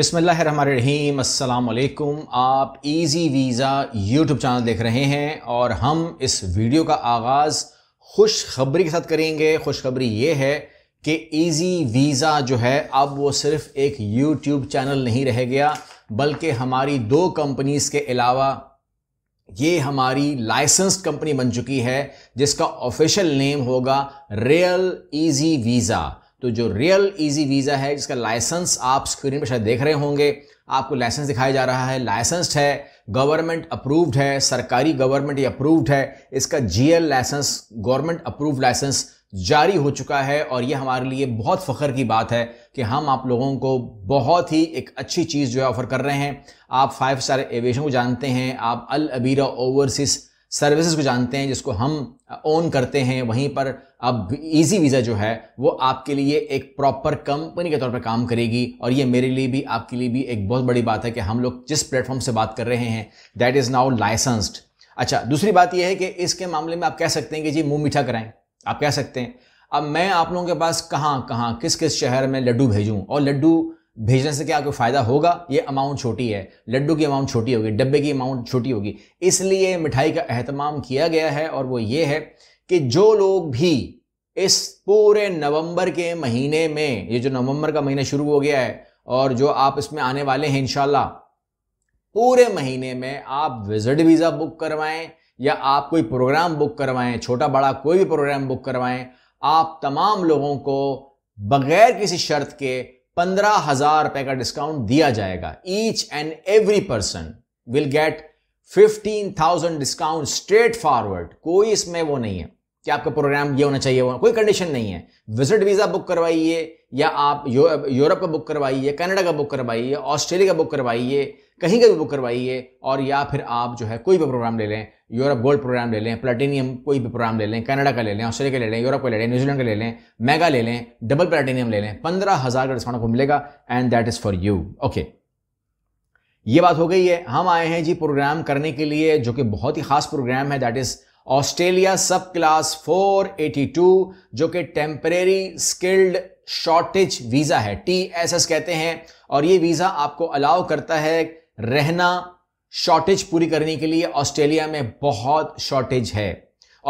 बिसमीम अल्लाम आप इजी वीज़ा यूट्यूब चैनल देख रहे हैं और हम इस वीडियो का आगाज़ खुश खबरी के साथ करेंगे खुशखबरी ये है कि इजी वीज़ा जो है अब वो सिर्फ एक यूट्यूब चैनल नहीं रह गया बल्कि हमारी दो कंपनीज़ के अलावा ये हमारी लाइसेंस्ड कंपनी बन चुकी है जिसका ऑफिशियल नेम होगा रियल इजी वीज़ा तो जो रियल इजी वीज़ा है जिसका लाइसेंस आप स्क्रीन पर शायद देख रहे होंगे आपको लाइसेंस दिखाया जा रहा है लाइसेंस्ड है गवर्नमेंट अप्रूव्ड है सरकारी गवर्नमेंट अप्रूव्ड है इसका GL license government approved license जारी हो चुका है और ये हमारे लिए बहुत फ़ख्र की बात है कि हम आप लोगों को बहुत ही एक अच्छी चीज़ जो है ऑफ़र कर रहे हैं आप फाइव स्टार एविएशन को जानते हैं आप अल अबीरा ओवरसीज़ सर्विसेज को जानते हैं जिसको हम ओन uh, करते हैं वहीं पर अब इजी वीज़ा जो है वो आपके लिए एक प्रॉपर कंपनी के तौर पर काम करेगी और ये मेरे लिए भी आपके लिए भी एक बहुत बड़ी बात है कि हम लोग जिस प्लेटफॉर्म से बात कर रहे हैं दैट इज़ नाउ लाइसेंस्ड अच्छा दूसरी बात यह है कि इसके मामले में आप कह सकते हैं कि जी मुंह मीठा कराएं आप कह सकते हैं अब मैं आप लोगों के पास कहाँ कहाँ किस किस शहर में लड्डू भेजूँ और लड्डू भेजने से क्या कोई फ़ायदा होगा ये अमाउंट छोटी है लड्डू की अमाउंट छोटी होगी डब्बे की अमाउंट छोटी होगी इसलिए मिठाई का अहतमाम किया गया है और वो ये है कि जो लोग भी इस पूरे नवंबर के महीने में ये जो नवंबर का महीना शुरू हो गया है और जो आप इसमें आने वाले हैं इनशाला पूरे महीने में आप विजिट वीज़ा बुक करवाएं या आप कोई प्रोग्राम बुक करवाएं छोटा बड़ा कोई भी प्रोग्राम बुक करवाएं आप तमाम लोगों को बगैर किसी शर्त के पंद्रह हजार रुपए का डिस्काउंट दिया जाएगा each and every person will get fifteen thousand discount straightforward कोई इसमें वो नहीं है कि आपका प्रोग्राम ये होना चाहिए वो कोई कंडीशन नहीं है विजिट वीज़ा बुक करवाइए या आप यूरोप का बुक करवाइए कनाडा का बुक करवाइए ऑस्ट्रेलिया का बुक करवाइए कहीं का भी बुक करवाइए और या फिर आप जो है कोई भी प्रोग्राम ले लें यूरोप गोल्ड प्रोग्राम ले लें प्लेटिनियम कोई भी प्रोग्राम ले लें कनाडा का ले लें ऑस्ट्रेलिया का ले लें यूरोप का ले लें न्यूजीलैंड का ले लें मेगा ले लें डबल प्लेटिनियम ले लें पंद्रह हज़ार का डिस्काउंट आपको मिलेगा and that is for you okay ये बात हो गई है हम आए हैं जी प्रोग्राम करने के लिए जो कि बहुत ही खास प्रोग्राम है that is Australia subclass 482 जो कि टेम्परेरी स्किल्ड शॉर्टेज वीज़ा है टी कहते हैं और ये वीज़ा आपको अलाउ करता है रहना शॉर्टेज पूरी करने के लिए ऑस्ट्रेलिया में बहुत शॉर्टेज है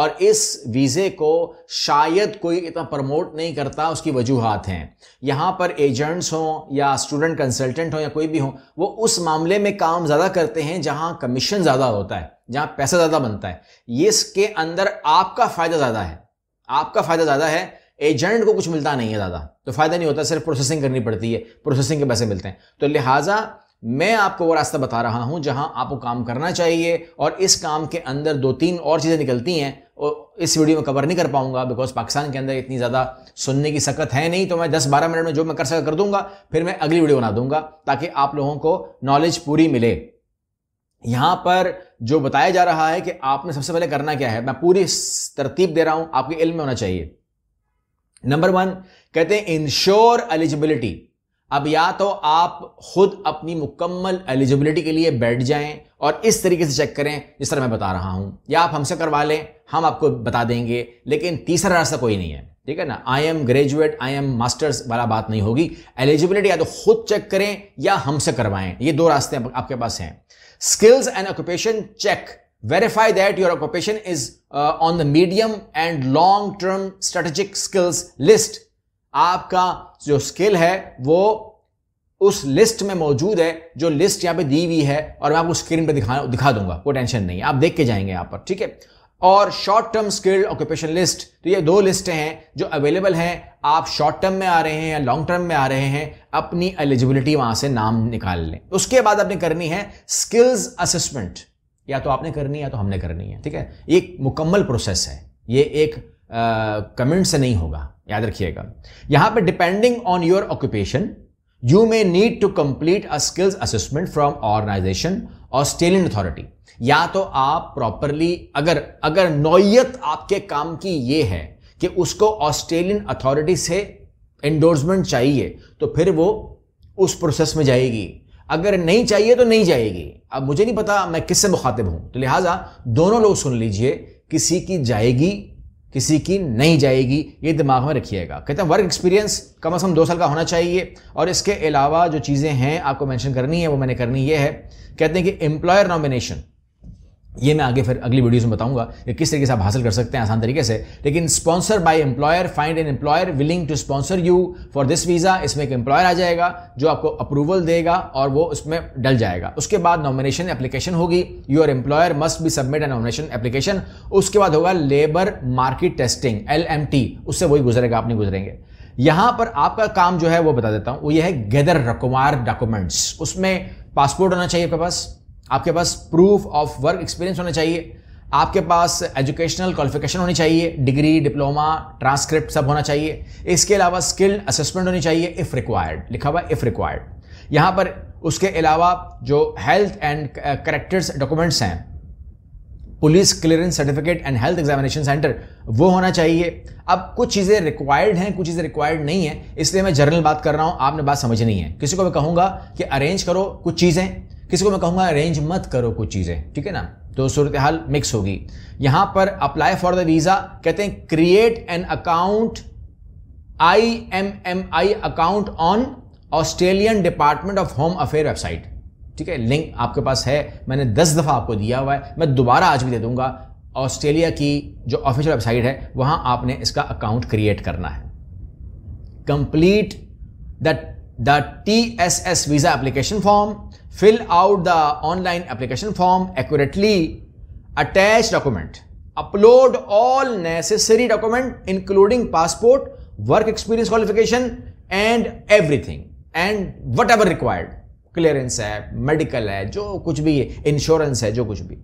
और इस वीज़े को शायद कोई इतना प्रमोट नहीं करता उसकी वजूहत हैं यहाँ पर एजेंट्स हों या स्टूडेंट कंसल्टेंट हों या कोई भी हो वो उस मामले में काम ज़्यादा करते हैं जहाँ कमीशन ज़्यादा होता है जहाँ पैसा ज़्यादा बनता है इसके अंदर आपका फ़ायदा ज़्यादा है आपका फ़ायदा ज़्यादा है एजेंट को कुछ मिलता नहीं है ज़्यादा तो फ़ायदा नहीं होता सिर्फ प्रोसेसिंग करनी पड़ती है प्रोसेसिंग के पैसे मिलते हैं तो लिहाजा मैं आपको वो रास्ता बता रहा हूं जहां आपको काम करना चाहिए और इस काम के अंदर दो तीन और चीज़ें निकलती हैं और इस वीडियो में कवर नहीं कर पाऊंगा बिकॉज पाकिस्तान के अंदर इतनी ज़्यादा सुनने की सकत है नहीं तो मैं 10-12 मिनट में जो मैं कर सका कर दूंगा फिर मैं अगली वीडियो बना दूंगा ताकि आप लोगों को नॉलेज पूरी मिले यहाँ पर जो बताया जा रहा है कि आपने सबसे पहले करना क्या है मैं पूरी तरतीब दे रहा हूँ आपके इल्म में होना चाहिए नंबर वन कहते हैं इंश्योर एलिजिबिलिटी अब या तो आप खुद अपनी मुकम्मल एलिजिबिलिटी के लिए बैठ जाएं और इस तरीके से चेक करें जिस तरह मैं बता रहा हूं या आप हमसे करवा लें हम आपको बता देंगे लेकिन तीसरा रास्ता कोई नहीं है ठीक है ना I am graduate I am masters वाला बात नहीं होगी एलिजिबिलिटी या तो खुद चेक करें या हमसे करवाएं ये दो रास्ते आपके पास हैं skills and occupation check verify that your occupation is uh, on the medium and long term strategic skills list आपका जो स्किल है वो उस लिस्ट में मौजूद है जो लिस्ट यहाँ पे दी हुई है और मैं आपको स्क्रीन पे दिखा दिखा दूंगा कोई टेंशन नहीं आप देख के जाएंगे यहाँ पर ठीक है और short term skilled occupation list तो ये दो लिस्ट हैं जो अवेलेबल हैं आप शॉर्ट टर्म में आ रहे हैं या लॉन्ग टर्म में आ रहे हैं अपनी एलिजिबिलिटी वहां से नाम निकाल लें उसके बाद आपने करनी है स्किल्स असेसमेंट या तो आपने करनी है या तो हमने करनी है ठीक है ये मुकम्मल प्रोसेस है ये एक कमेंट से नहीं होगा याद रखिएगा यहां पे depending on your occupation you may need to complete a skills assessment from organisation Australian authority या तो आप प्रॉपरली अगर अगर नौयत आपके काम की ये है कि उसको ऑस्ट्रेलियन अथॉरिटी से एंडोर्समेंट चाहिए तो फिर वो उस प्रोसेस में जाएगी अगर नहीं चाहिए तो नहीं जाएगी अब मुझे नहीं पता मैं किससे मुखातिब हूं तो लिहाजा दोनों लोग सुन लीजिए किसी की जाएगी किसी की नहीं जाएगी ये दिमाग में रखिएगा कहते हैं वर्क एक्सपीरियंस कम से कम दो साल का होना चाहिए और इसके अलावा जो चीज़ें हैं आपको मेंशन करनी है वो मैंने करनी ये है कहते हैं कि एम्प्लॉयर नॉमिनेशन ये मैं आगे फिर अगली वीडियोज़ में बताऊंगा कि किस तरीके से आप हासिल कर सकते हैं आसान तरीके से लेकिन sponsor by employer find an employer willing to sponsor you for this visa इसमें एक एम्प्लॉयर आ जाएगा जो आपको अप्रूवल देगा और वो उसमें डल जाएगा उसके बाद नॉमिनेशन एप्लीकेशन होगी योर एम्प्लॉयर मस्ट भी सबमिट ए नॉमिनेशन एप्लीकेशन उसके बाद होगा लेबर मार्केट टेस्टिंग एल उससे वही गुजरेगा आप नहीं गुजरेंगे यहां पर आपका काम जो है वो बता देता हूँ वो ये है गैदर रकुमार डॉक्यूमेंट्स उसमें पासपोर्ट होना चाहिए आपके पास आपके पास प्रूफ ऑफ वर्क एक्सपीरियंस होना चाहिए आपके पास एजुकेशनल क्वालिफिकेशन होनी चाहिए डिग्री डिप्लोमा ट्रांसक्रिप्ट सब होना चाहिए इसके अलावा स्किल्ड असेसमेंट होनी चाहिए इफ़ रिक्वायर्ड लिखा हुआ इफ़ रिक्वायर्ड यहां पर उसके अलावा जो हेल्थ एंड करेक्टर्स डॉक्यूमेंट्स हैं police clearance certificate and health examination centre वो होना चाहिए अब कुछ चीज़ें रिक्वायर्ड हैं कुछ चीज़ें रिक्वायर्ड नहीं है इसलिए मैं जर्नल बात कर रहा हूं आपने बात समझनी है किसी को मैं कहूंगा कि अरेंज करो कुछ चीज़ें किसी को मैं कहूँगा अरेंज मत करो कुछ चीज़ें ठीक है ना तो सूरत हाल मिक्स होगी यहाँ पर अप्लाई फॉर द वीज़ा कहते हैं create an account I M M I account on Australian department of home affair website ठीक है लिंक आपके पास है मैंने दस दफ़ा आपको दिया हुआ है मैं दोबारा आज भी दे दूंगा ऑस्ट्रेलिया की जो ऑफिशियल वेबसाइट है वहां आपने इसका अकाउंट क्रिएट करना है complete the T S S visa application form fill out the online application form accurately attach document upload all necessary document including passport work experience qualification and everything and whatever required clearance है medical है जो कुछ भी है insurance है जो कुछ भी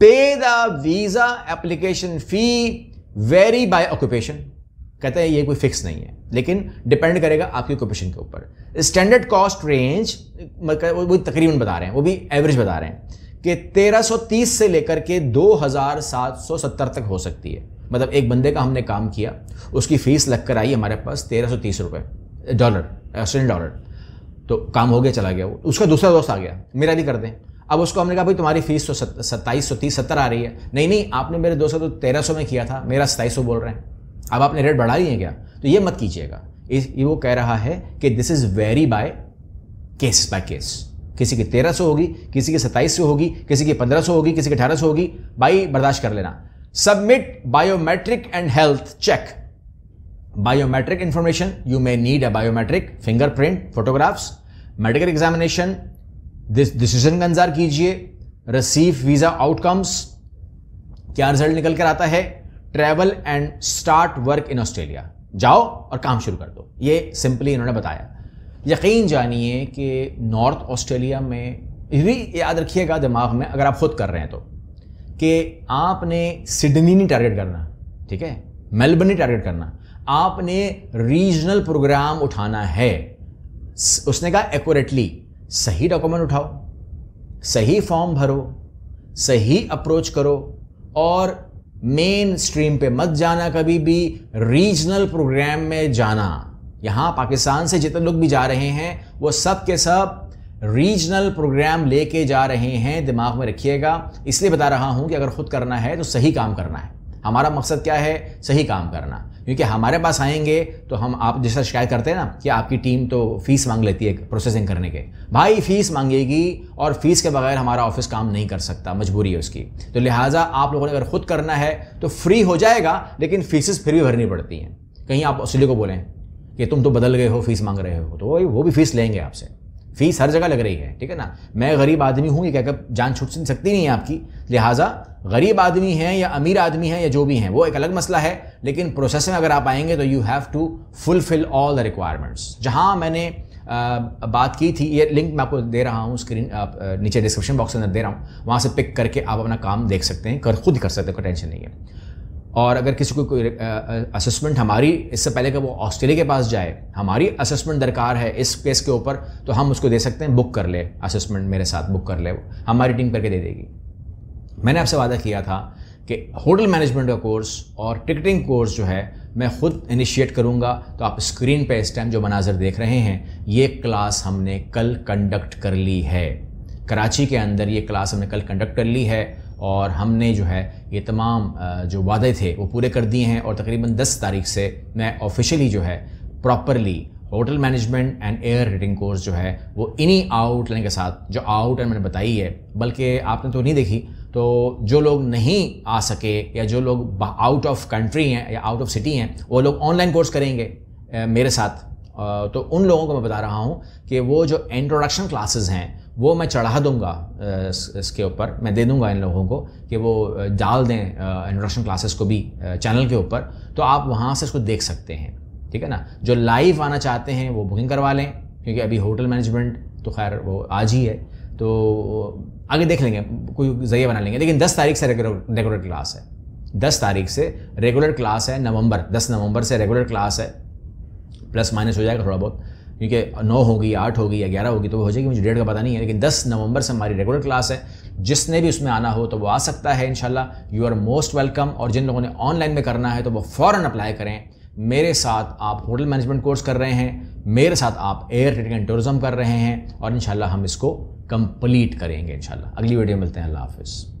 पे the visa application fee vary by occupation कहते हैं ये कोई फिक्स नहीं है लेकिन डिपेंड करेगा आपकी ऑक्यूपेशन के ऊपर स्टैंडर्ड कॉस्ट रेंज वो तकरीबन बता रहे हैं वो भी एवरेज बता रहे हैं कि 1330 से लेकर के 2770 तक हो सकती है मतलब एक बंदे का हमने काम किया उसकी फ़ीस लग कर आई हमारे पास तेरह सौ तीस रुपये डॉलर ऑस्ट्रेलियन डॉलर तो काम हो गया चला गया वो उसका दूसरा दोस्त आ गया मेरा भी कर दें अब उसको हमने कहा भाई तुम्हारी फीस तो सत्ताईस सौ तीस सत्तर आ रही है नहीं नहीं आपने मेरे दोस्त को तो तेरह सौ में किया था मेरा सताईस सौ बोल रहे हैं अब आपने रेट बढ़ा दिए क्या तो ये मत कीजिएगा इस ये वो कह रहा है कि this is vary by case by case किसी की तेरह सौ होगी किसी की सत्ताईस सौ होगी किसी की पंद्रह सौ होगी किसी की अठारह सौ होगी भाई बर्दाश्त कर लेना submit biometric and health check biometric information you may need a biometric fingerprint photographs medical examination this decision का इंतजार कीजिए रिसीव वीजा आउटकम्स क्या रिजल्ट निकल कर आता है travel and start work in Australia जाओ और काम शुरू कर दो ये सिंपली इन्होंने बताया यकीन जानिए कि नॉर्थ ऑस्ट्रेलिया में भी याद रखिएगा दिमाग में अगर आप खुद कर रहे हैं तो कि आपने सिडनी नहीं टारगेट करना ठीक है मेलबर्न नहीं टारगेट करना आपने रीजनल प्रोग्राम उठाना है उसने कहा एक्यूरेटली सही डॉक्यूमेंट उठाओ सही फॉर्म भरो सही अप्रोच करो और मेन स्ट्रीम पे मत जाना कभी भी रीजनल प्रोग्राम में जाना यहाँ पाकिस्तान से जितने लोग भी जा रहे हैं वो सब के सब रीजनल प्रोग्राम लेके जा रहे हैं दिमाग में रखिएगा इसलिए बता रहा हूँ कि अगर ख़ुद करना है तो सही काम करना है हमारा मकसद क्या है सही काम करना क्योंकि हमारे पास आएंगे तो हम आप जैसा शिकायत करते हैं ना कि आपकी टीम तो फीस मांग लेती है प्रोसेसिंग करने के भाई फीस मांगेगी और फीस के बगैर हमारा ऑफिस काम नहीं कर सकता मजबूरी है उसकी तो लिहाजा आप लोगों ने अगर खुद करना है तो फ्री हो जाएगा लेकिन फीसेस फिर भी भरनी पड़ती हैं कहीं आप ऑस्ट्रेलिया को बोलें कि तुम तो बदल गए हो फीस मांग रहे हो तो वो भी फीस लेंगे आपसे फीस हर जगह लग रही है ठीक है ना मैं गरीब आदमी हूँ ये कहकर जान छूट सकती नहीं है आपकी लिहाजा गरीब आदमी हैं या अमीर आदमी हैं या जो भी हैं वो एक अलग मसला है लेकिन प्रोसेस में अगर आप आएंगे तो you have to fulfil all the requirements जहाँ मैंने आ, बात की थी ये लिंक मैं आपको दे रहा हूँ स्क्रीन आप नीचे डिस्क्रिप्शन बॉक्स अंदर दे रहा हूँ वहाँ से पिक करके आप अपना काम देख सकते हैं कर खुद कर सकते हैं कोई टेंशन नहीं है और अगर किसी को कोई असेसमेंट हमारी इससे पहले कि वो ऑस्ट्रेलिया के पास जाए हमारी असेसमेंट दरकार है इस केस के ऊपर तो हम उसको दे सकते हैं बुक कर ले असेसमेंट मेरे साथ बुक कर ले वो हमारी टीम करके दे देगी मैंने आपसे वादा किया था कि होटल मैनेजमेंट का कोर्स और टिकटिंग कोर्स जो है मैं ख़ुद इनिशिएट करूँगा तो आप स्क्रीन पे इस टाइम जो मनाजर देख रहे हैं ये क्लास हमने कल कंडक्ट कर ली है कराची के अंदर ये क्लास हमने कल कंडक्ट कर ली है और हमने जो है ये तमाम जो वादे थे वो पूरे कर दिए हैं और तकरीबन 10 तारीख से मैं ऑफिशियली जो है properly hotel management and air ticketing course जो है वो इन्हीं आउटलाइन के साथ जो आउटलाइन मैंने बताई है बल्कि आपने तो नहीं देखी तो जो लोग नहीं आ सके या जो लोग आउट ऑफ कंट्री हैं या आउट ऑफ सिटी हैं वो लोग ऑनलाइन कोर्स करेंगे मेरे साथ तो उन लोगों को मैं बता रहा हूँ कि वो जो इंट्रोडक्शन क्लासेस हैं वो मैं चढ़ा दूंगा इसके ऊपर मैं दे दूंगा इन लोगों को कि वो डाल दें इंट्रोडक्शन क्लासेस को भी चैनल के ऊपर तो आप वहाँ से इसको देख सकते हैं ठीक है ना जो लाइव आना चाहते हैं वो बुकिंग करवा लें क्योंकि अभी होटल मैनेजमेंट तो खैर वो आज ही है तो आगे देख लेंगे कोई ज़रिए बना लेंगे लेकिन दस तारीख से रेगुलर रेगुलर क्लास है दस तारीख से रेगुलर क्लास है नवंबर दस नवंबर से रेगुलर क्लास है प्लस माइनस हो जाएगा थोड़ा बहुत क्योंकि नौ होगी आठ होगी या ग्यारह होगी तो हो जाएगी मुझे डेट का पता नहीं है लेकिन दस नवंबर से हमारी रेगुलर क्लास है जिसने भी उसमें आना हो तो वो आ सकता है इनशाला यू आर मोस्ट वेलकम और जिन लोगों ने ऑनलाइन में करना है तो वो फ़ौरन अप्लाई करें मेरे साथ आप होटल मैनेजमेंट कोर्स कर रहे हैं मेरे साथ आप एयर ट्रेडिंग एंड टूरिज़म कर रहे हैं और इन हम इसको कंप्लीट करेंगे इंशाल्लाह अगली वीडियो मिलते हैं अल्लाह हाफिज़